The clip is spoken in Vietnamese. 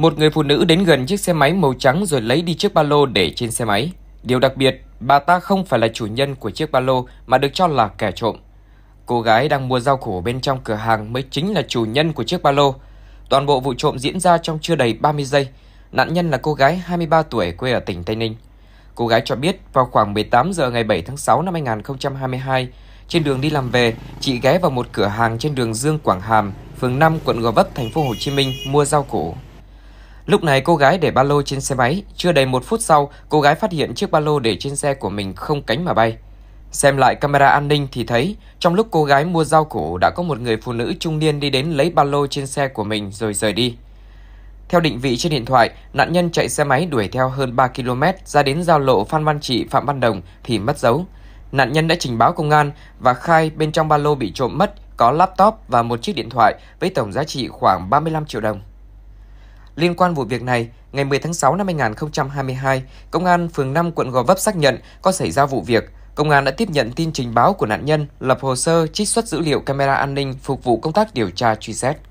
Một người phụ nữ đến gần chiếc xe máy màu trắng rồi lấy đi chiếc ba lô để trên xe máy. Điều đặc biệt, bà ta không phải là chủ nhân của chiếc ba lô mà được cho là kẻ trộm. Cô gái đang mua rau củ bên trong cửa hàng mới chính là chủ nhân của chiếc ba lô. Toàn bộ vụ trộm diễn ra trong chưa đầy 30 giây. Nạn nhân là cô gái 23 tuổi quê ở tỉnh Tây Ninh. Cô gái cho biết vào khoảng 18 giờ ngày 7 tháng 6 năm 2022, trên đường đi làm về, chị ghé vào một cửa hàng trên đường Dương Quảng Hàm, phường 5, quận Gò Vấp, thành phố Hồ Chí Minh mua rau củ. Lúc này cô gái để ba lô trên xe máy, chưa đầy một phút sau, cô gái phát hiện chiếc ba lô để trên xe của mình không cánh mà bay. Xem lại camera an ninh thì thấy, trong lúc cô gái mua rau củ đã có một người phụ nữ trung niên đi đến lấy ba lô trên xe của mình rồi rời đi. Theo định vị trên điện thoại, nạn nhân chạy xe máy đuổi theo hơn 3 km ra đến giao lộ Phan Văn Trị Phạm Văn Đồng thì mất dấu. Nạn nhân đã trình báo công an và khai bên trong ba lô bị trộm mất có laptop và một chiếc điện thoại với tổng giá trị khoảng 35 triệu đồng. Liên quan vụ việc này, ngày 10 tháng 6 năm 2022, Công an phường 5 quận Gò Vấp xác nhận có xảy ra vụ việc. Công an đã tiếp nhận tin trình báo của nạn nhân, lập hồ sơ trích xuất dữ liệu camera an ninh phục vụ công tác điều tra truy xét.